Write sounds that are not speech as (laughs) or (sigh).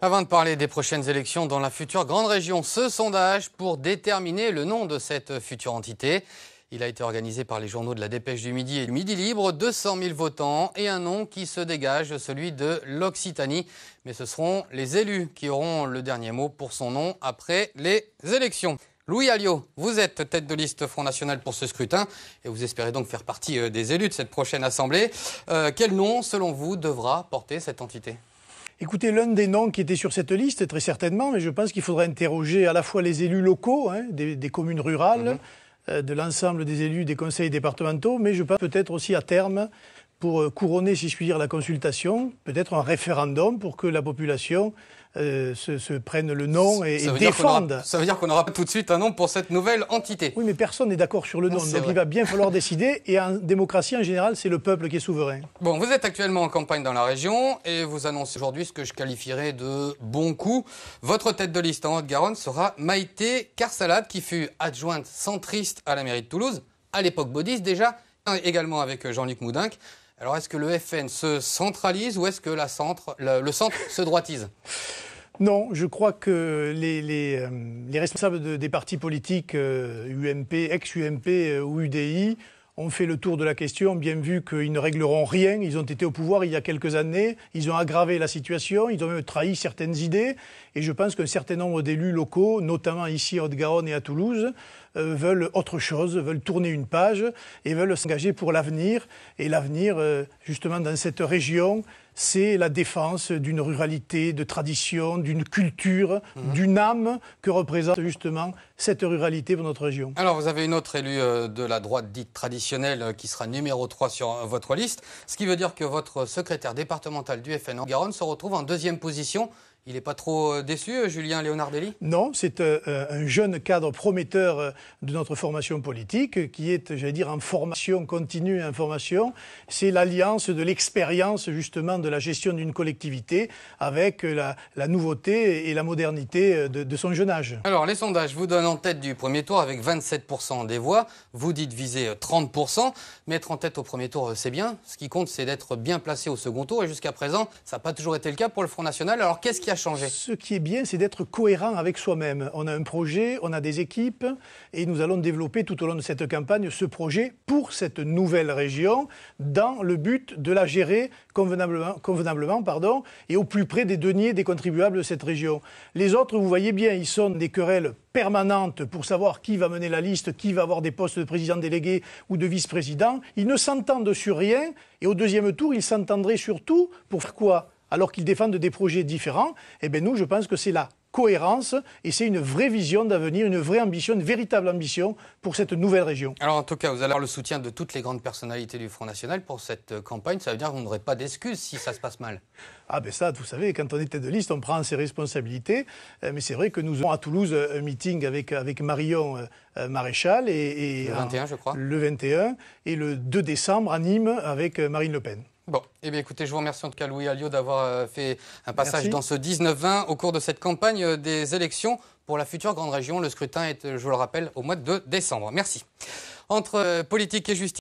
Avant de parler des prochaines élections dans la future grande région, ce sondage pour déterminer le nom de cette future entité. Il a été organisé par les journaux de la Dépêche du Midi et du Midi Libre. 200 000 votants et un nom qui se dégage, celui de l'Occitanie. Mais ce seront les élus qui auront le dernier mot pour son nom après les élections. Louis Alliot, vous êtes tête de liste Front National pour ce scrutin et vous espérez donc faire partie euh, des élus de cette prochaine assemblée. Euh, quel nom, selon vous, devra porter cette entité Écoutez, l'un des noms qui était sur cette liste, très certainement, mais je pense qu'il faudrait interroger à la fois les élus locaux hein, des, communes rurales, mhm. euh, de l'ensemble des élus des conseils départementaux, mais je pense peut-être aussi à terme pour euh, couronner, si je puis dire, la consultation, peut-être un référendum pour que la population euh, se, prenne le nom et, et défende. ça veut dire qu'on aura tout de suite un nom pour cette nouvelle entité. Oui, mais personne n'est d'accord sur le ah, nom, donc il va bien falloir décider. Et en démocratie, en général, c'est le peuple qui est souverain. Bon, vous êtes actuellement en campagne dans la région et vous annoncez aujourd'hui ce que je qualifierais de bon coup. Votre tête de liste en Haute-Garonne sera Maïté Carsalade, qui fut adjointe centriste à la mairie de Toulouse, à l'époque baudiste déjà, également avec Jean-Luc Moudinque. Alors est-ce que le FN se centralise ou est-ce que le, centre se droitise (laughs) non, je crois que les, euh, responsables des partis politiques UMP, euh, ex-UMP euh, ou UDI ont fait le tour de la question, bien vu qu'ils ne régleront rien. Ils ont été au pouvoir il y a quelques années, ils ont aggravé la situation, ils ont même trahi certaines idées. Et je pense qu'un certain nombre d'élus locaux, notamment ici à Haute-Garonne et à Toulouse, euh, veulent autre chose, veulent tourner une page et veulent s'engager pour l'avenir. Et l'avenir, euh, justement, dans cette région, c'est la défense d'une ruralité, de tradition, d'une culture, mhm. d'une âme que représente justement cette ruralité pour notre région. Alors vous avez une autre élue euh, de la droite dite traditionnelle qui sera numéro 3 sur votre liste, ce qui veut dire que votre secrétaire départemental du FN en Garonne se retrouve en deuxième position il n'est pas trop euh, déçu, euh, Julien Léonardelli Non, c'est euh, un jeune cadre prometteur de notre formation politique qui est, j'allais dire, en formation continue, en formation. C'est l'alliance de l'expérience, justement, de la gestion d'une collectivité avec la, nouveauté et la modernité de, de, son jeune âge. Alors, les sondages vous donnent en tête du premier tour avec 27% des voix. Vous dites viser 30%. Mettre en tête au premier tour, c'est bien. Ce qui compte, c'est d'être bien placé au second tour. Et jusqu'à présent, ça n'a pas toujours été le cas pour le Front National. Alors, qu'est-ce qui a ce qui est bien, c'est d'être cohérent avec soi-même. On a un projet, on a des équipes, et nous allons développer tout au long de cette campagne ce projet pour cette nouvelle région, dans le but de la gérer convenablement, pardon, et au plus près des deniers des contribuables de cette région. Les autres, vous voyez bien, ils sont des querelles permanentes pour savoir qui va mener la liste, qui va avoir des postes de président délégué ou de vice-président. Ils ne s'entendent sur rien et au deuxième tour, ils s'entendraient sur tout pour faire quoi alors qu'ils défendent des projets différents, eh bien nous, je pense que c'est la cohérence et c'est une vraie vision d'avenir, une vraie ambition, une véritable ambition pour cette nouvelle région. Alors en tout cas, vous allez avoir le soutien de toutes les grandes personnalités du Front National pour cette euh, campagne. Ça veut dire qu'on n'aurait pas d'excuses si ça se passe mal. Ah ben ça, vous savez, quand on était de liste, on prend ses responsabilités. Euh, mais c'est vrai que nous avons à Toulouse euh, un meeting avec, Marion Maréchal. Et, le 21, je crois. Le 21 et le 2 décembre à Nîmes avec Marine Le Pen. Bon, eh bien écoutez, je vous remercie en tout cas Louis Alliot d'avoir euh, fait un passage dans ce 19-20 au cours de cette campagne euh, des élections pour la future grande région. Le scrutin est, euh, je vous le rappelle, au mois de décembre. Merci. Entre politique et justice.